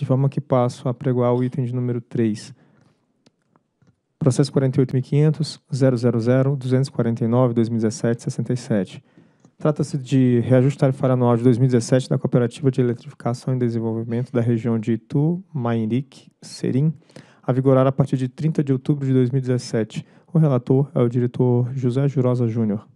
de forma que passo a pregoar o item de número 3. Processo 48.500.000.249.2017.67. Trata-se de reajuste tarifário anual de 2017 da Cooperativa de Eletrificação e Desenvolvimento da região de Itu, Mairique, Serim, a vigorar a partir de 30 de outubro de 2017. O relator é o diretor José Jurosa Júnior.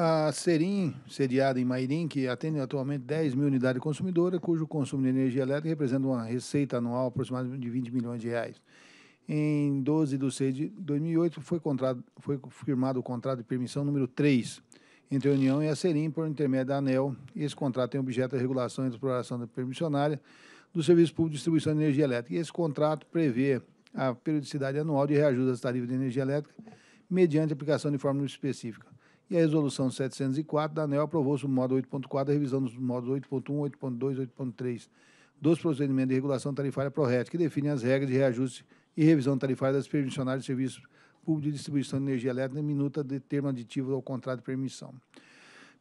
A Serim, sediada em Mairim, que atende atualmente 10 mil unidades consumidoras, cujo consumo de energia elétrica representa uma receita anual aproximadamente de 20 milhões de reais. Em 12 de 6 de 2008, foi, contrato, foi firmado o contrato de permissão número 3 entre a União e a Serim por intermédio da ANEL. Esse contrato tem objeto a regulação e exploração da permissionária do Serviço Público de Distribuição de Energia Elétrica. E esse contrato prevê a periodicidade anual de reajuste das tarifas de energia elétrica mediante aplicação de fórmula específica e a resolução 704 da ANEL aprovou o submodo 8.4 da revisão dos modos 8.1, 8.2 e 8.3 dos procedimentos de regulação tarifária PRORET, que definem as regras de reajuste e revisão tarifária das permissionárias de serviços públicos de distribuição de energia elétrica em minuta de termo aditivo ao contrato de permissão.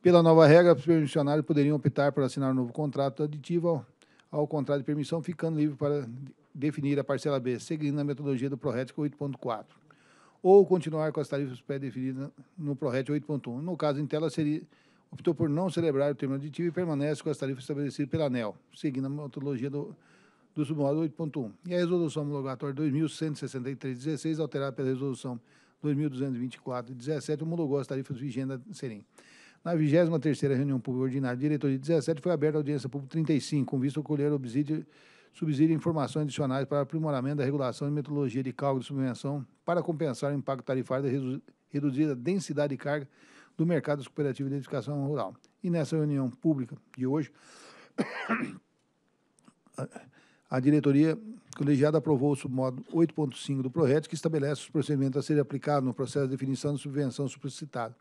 Pela nova regra, os permissionários poderiam optar por assinar um novo contrato aditivo ao, ao contrato de permissão, ficando livre para definir a parcela B, seguindo a metodologia do PRORET 8.4 ou continuar com as tarifas pré-definidas no Proret 8.1. No caso, Intela seria, optou por não celebrar o termo aditivo e permanece com as tarifas estabelecidas pela ANEL, seguindo a metodologia do, do submódulo 8.1. E a resolução homologatória 2163-16, alterada pela resolução 2224-17, homologou as tarifas vigentes da Serim. Na 23ª reunião pública ordinária, diretoria 17, foi aberta a audiência pública 35, com vista a colher obsídio subsídio e informações adicionais para aprimoramento da regulação e metodologia de cálculo de subvenção para compensar o impacto tarifário da reduzida densidade de carga do mercado das cooperativas de identificação rural. E nessa reunião pública de hoje, a diretoria colegiada aprovou o submodo 8.5 do PRORET, que estabelece os procedimentos a serem aplicados no processo de definição de subvenção suplicitada.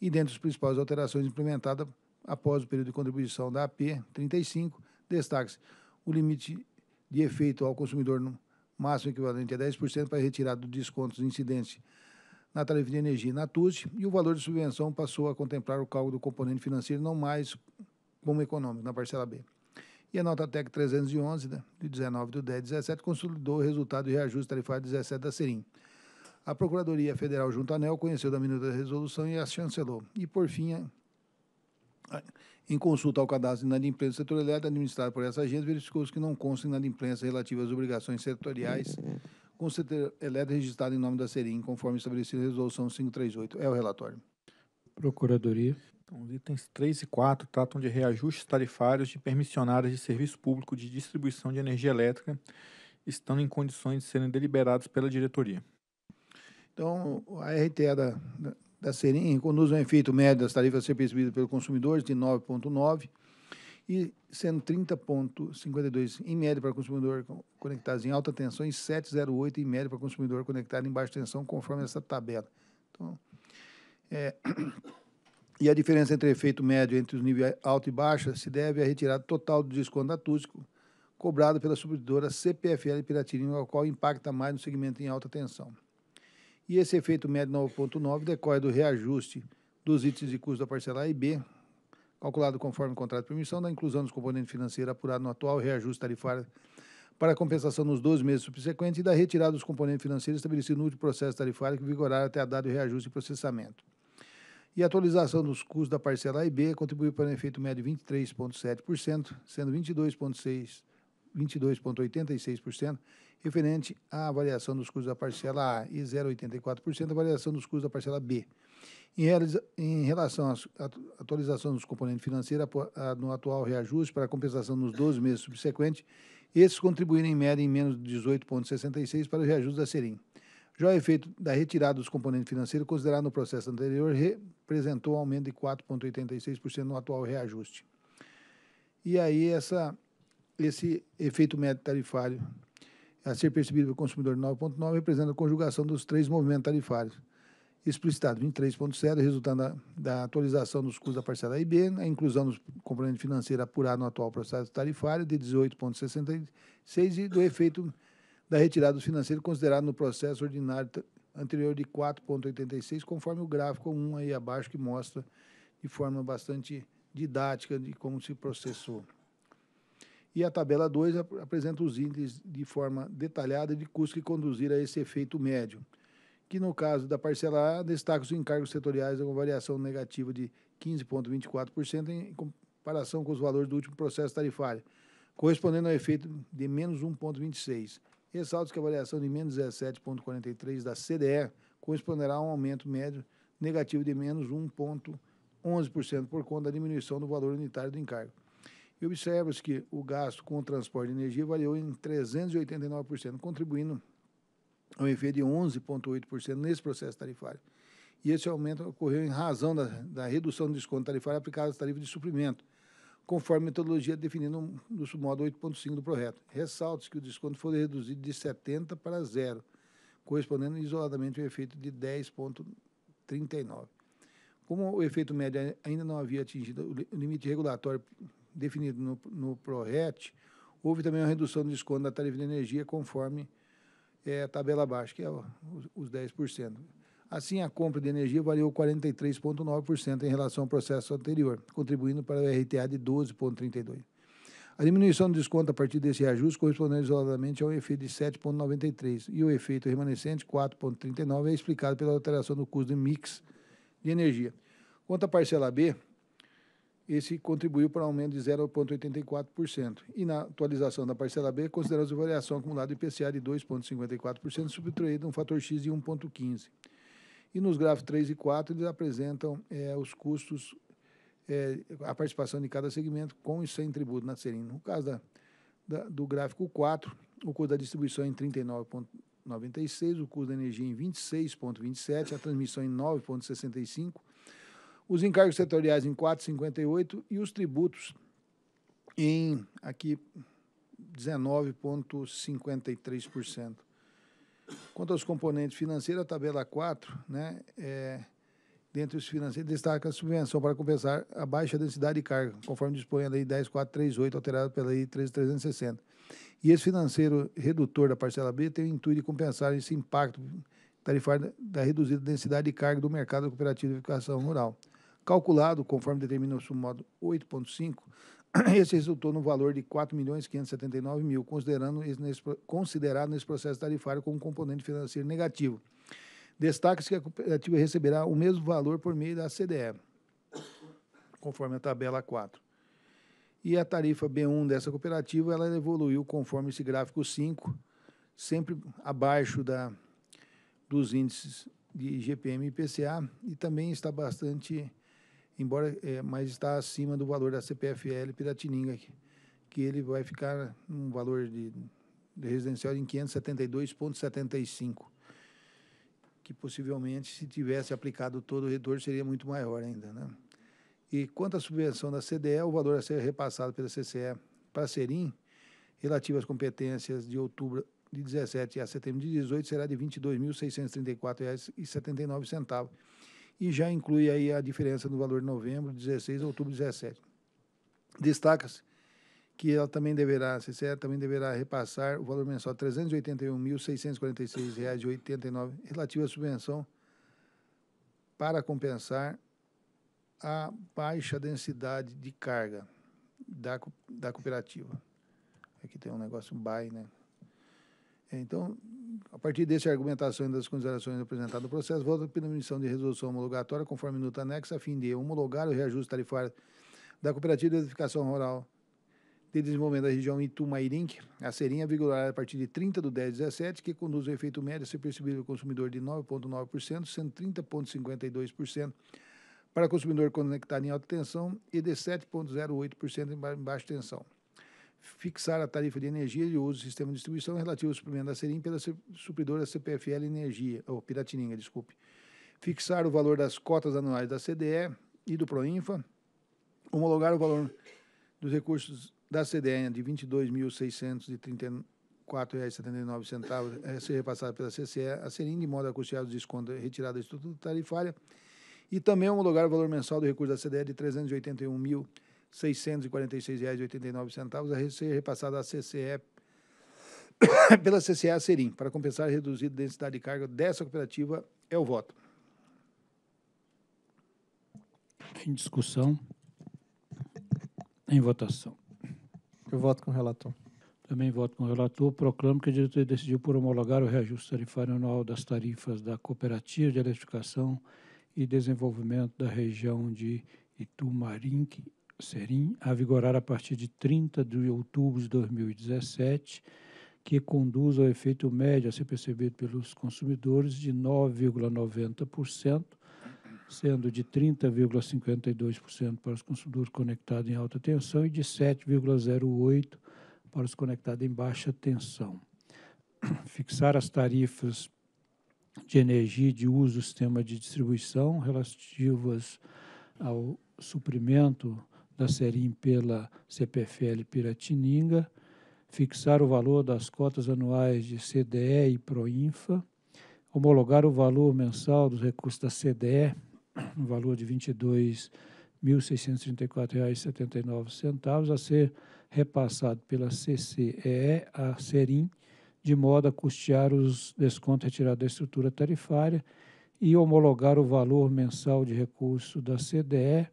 e dentre as principais alterações implementadas após o período de contribuição da AP 35, destaque-se o limite de efeito ao consumidor no máximo equivalente a 10% para retirada do desconto dos incidentes na tarifa de energia e na TUSE, e o valor de subvenção passou a contemplar o cálculo do componente financeiro, não mais como econômico, na parcela B. E a nota TEC 311, né, de 19 do 10 17, consolidou o resultado de reajuste tarifário 17 da Serim. A Procuradoria Federal junto à ANEL conheceu da minuta da resolução e a chancelou. E, por fim, a em consulta ao cadastro de inadimplência elétrico administrado por essa agência, verificou-se que não consta inadimplência relativa às obrigações setoriais uhum. com o setor elétrico registrado em nome da SERIM, conforme estabelecido a Resolução 538. É o relatório. Procuradoria. Então, os itens 3 e 4 tratam de reajustes tarifários de permissionárias de serviço público de distribuição de energia elétrica, estando em condições de serem deliberados pela diretoria. Então, a RTE da da Serim conduz ao efeito médio das tarifas a ser percebidas pelo consumidor de 9,9 e sendo 30,52 em média para consumidor conectados em alta tensão e 7,08 em média para consumidor conectado em baixa tensão, conforme essa tabela. Então, é, e a diferença entre efeito médio entre os níveis alto e baixo se deve à retirada total do desconto da Tusco, cobrado pela subidora CPFL Piratininga, a qual impacta mais no segmento em alta tensão e esse efeito médio 9,9 decorre do reajuste dos itens de custo da parcela A e B, calculado conforme o contrato de permissão, da inclusão dos componentes financeiros apurado no atual reajuste tarifário para compensação nos 12 meses subsequentes e da retirada dos componentes financeiros estabelecidos no último processo tarifário que vigorará até a data do reajuste e processamento. E a atualização dos custos da parcela A e B contribuiu para um efeito médio de 23,7%, sendo 22,6% 22,86%, referente à variação dos custos da parcela A e 0,84% avaliação variação dos custos da parcela B. Em, realiza, em relação à atualização dos componentes financeiros no atual reajuste para compensação nos 12 meses subsequentes, esses contribuíram em média em menos 18,66% para o reajuste da Serim. Já o efeito da retirada dos componentes financeiros considerado no processo anterior representou um aumento de 4,86% no atual reajuste. E aí essa esse efeito médio tarifário a ser percebido pelo consumidor 9.9 representa a conjugação dos três movimentos tarifários explicitados 23.0, resultando da, da, atualização dos custos da parcela IB, a inclusão dos componentes financeiros apurados no atual processo tarifário de 18.66 e do efeito da retirada do financeiro considerado no processo ordinário anterior de 4.86, conforme o gráfico 1 aí abaixo que mostra de forma bastante didática de como se processou. E a tabela 2 apresenta os índices de forma detalhada de custos que conduzir a esse efeito médio, que no caso da parcela A destaca os encargos setoriais com variação negativa de 15,24% em comparação com os valores do último processo tarifário, correspondendo ao efeito de menos 1,26%. Ressalto que a variação de menos 17,43% da CDE corresponderá a um aumento médio negativo de menos 1,11% por conta da diminuição do valor unitário do encargo. E observa-se que o gasto com o transporte de energia variou em 389%, contribuindo ao efeito de 11,8% nesse processo tarifário. E esse aumento ocorreu em razão da, da redução do desconto tarifário aplicado às tarifas de suprimento, conforme a metodologia definida no submodo 8.5 do projeto. Ressalta-se que o desconto foi reduzido de 70 para zero, correspondendo isoladamente ao efeito de 10,39. Como o efeito médio ainda não havia atingido o limite regulatório definido no, no PRORET, houve também uma redução do desconto da tarifa de energia conforme é, a tabela abaixo, que é os, os 10%. Assim, a compra de energia variou 43,9% em relação ao processo anterior, contribuindo para o RTA de 12,32%. A diminuição do desconto a partir desse reajuste correspondeu isoladamente a um efeito de 7,93% e o efeito remanescente, 4,39%, é explicado pela alteração do custo de mix de energia. Quanto à parcela B, esse contribuiu para um aumento de 0,84%. E na atualização da parcela B, consideramos a variação acumulada IPCA de 2,54%, de um fator X de 1,15%. E nos gráficos 3 e 4, eles apresentam é, os custos, é, a participação de cada segmento com e sem tributo na Serim. No caso da, da, do gráfico 4, o custo da distribuição em 39,96%, o custo da energia em 26,27%, a transmissão em 9,65%, os encargos setoriais em 4,58 e os tributos em aqui 19,53%. Quanto aos componentes financeiros, a tabela 4, né, é, dentre os financeiros, destaca a subvenção para compensar a baixa densidade de carga, conforme dispõe a Lei 10.438, alterada pela Lei 13.360. E esse financeiro redutor da parcela B tem o intuito de compensar esse impacto tarifário da reduzida densidade de carga do mercado da cooperativa de educação rural calculado conforme determina o submodo 8.5, esse resultou no valor de R$ 4.579.000, considerando nesse, considerado nesse processo tarifário como componente financeiro negativo. Destaca-se que a cooperativa receberá o mesmo valor por meio da CDE, conforme a tabela 4. E a tarifa B1 dessa cooperativa, ela evoluiu conforme esse gráfico 5, sempre abaixo da, dos índices de IGPM e IPCA, e também está bastante embora é, mas está acima do valor da CPFL Piratininga aqui, que ele vai ficar um valor de, de residencial em 572,75, que possivelmente se tivesse aplicado todo o retorno seria muito maior ainda, né? E quanto à subvenção da CDE, o valor a ser repassado pela CCE para Serim, relativo às competências de outubro de 17 a setembro de 18, será de R$ 22.634,79 e já inclui aí a diferença no valor de novembro, 16 outubro 17. Destaca-se que ela também deverá, a CCE também deverá repassar o valor mensal de R$ 381.646,89 relativo à subvenção para compensar a baixa densidade de carga da, da cooperativa. Aqui tem um negócio um né? É, então, a partir desse argumentação e das considerações apresentadas no processo, voto pela emissão de resolução homologatória conforme minuta anexa a fim de homologar o reajuste tarifário da Cooperativa de Edificação Rural de Desenvolvimento da Região Itumairinque, a serinha vigorará a partir de 30 de 10 de 17, que conduz ao efeito médio a ser percebido pelo consumidor de 9,9%, sendo 30,52% para consumidor conectado em alta tensão e de 7,08% em baixa tensão fixar a tarifa de energia de uso do sistema de distribuição relativo ao suprimento da Serim pela supridora CPFL Energia, ou Piratininga, desculpe. Fixar o valor das cotas anuais da CDE e do Proinfa. Homologar o valor dos recursos da CDE de R$ 22.634,79 a ser repassado pela CCE a Serim, de modo a custear os descontos retirados do Instituto tarifária, e também homologar o valor mensal do recurso da CDE de R$ 381.000 mil R$ 646,89 a ser é repassado à CCE pela CCA Serim, para compensar a reduzida densidade de carga dessa cooperativa, é o voto. Em discussão. Em votação. Eu voto com o relator. Também voto com o relator. Proclamo que a diretoria decidiu por homologar o reajuste tarifário anual das tarifas da Cooperativa de Eletrificação e Desenvolvimento da região de Itumarinque Serim, a vigorar a partir de 30 de outubro de 2017, que conduz ao efeito médio a ser percebido pelos consumidores de 9,90%, sendo de 30,52% para os consumidores conectados em alta tensão e de 7,08% para os conectados em baixa tensão. Fixar as tarifas de energia e de uso do sistema de distribuição relativas ao suprimento da Serim pela CPFL Piratininga, fixar o valor das cotas anuais de CDE e Proinfa, homologar o valor mensal dos recursos da CDE, no valor de R$ 22.634,79, a ser repassado pela CCEE à Serim, de modo a custear os descontos retirados da estrutura tarifária e homologar o valor mensal de recurso da CDE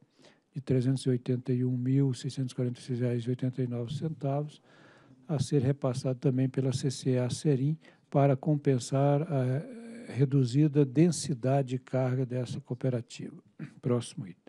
de R$ 381.646,89 a ser repassado também pela CCA Serim para compensar a reduzida densidade de carga dessa cooperativa. Próximo item.